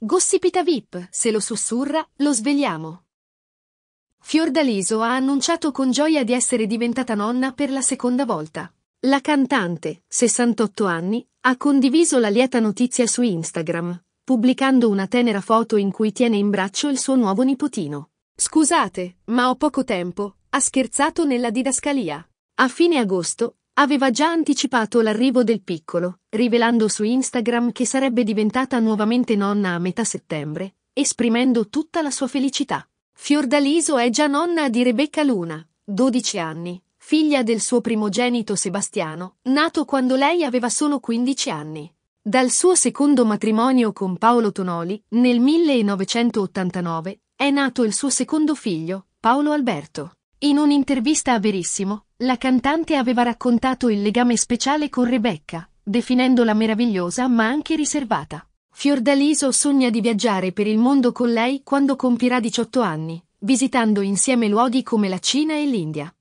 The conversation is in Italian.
Gossipita VIP, se lo sussurra, lo svegliamo. Fiordaliso ha annunciato con gioia di essere diventata nonna per la seconda volta. La cantante, 68 anni, ha condiviso la lieta notizia su Instagram, pubblicando una tenera foto in cui tiene in braccio il suo nuovo nipotino. Scusate, ma ho poco tempo, ha scherzato nella didascalia. A fine agosto, Aveva già anticipato l'arrivo del piccolo, rivelando su Instagram che sarebbe diventata nuovamente nonna a metà settembre, esprimendo tutta la sua felicità. Fiordaliso è già nonna di Rebecca Luna, 12 anni, figlia del suo primogenito Sebastiano, nato quando lei aveva solo 15 anni. Dal suo secondo matrimonio con Paolo Tonoli, nel 1989, è nato il suo secondo figlio, Paolo Alberto. In un'intervista a Verissimo, la cantante aveva raccontato il legame speciale con Rebecca, definendola meravigliosa ma anche riservata. Fiordaliso sogna di viaggiare per il mondo con lei quando compirà 18 anni, visitando insieme luoghi come la Cina e l'India.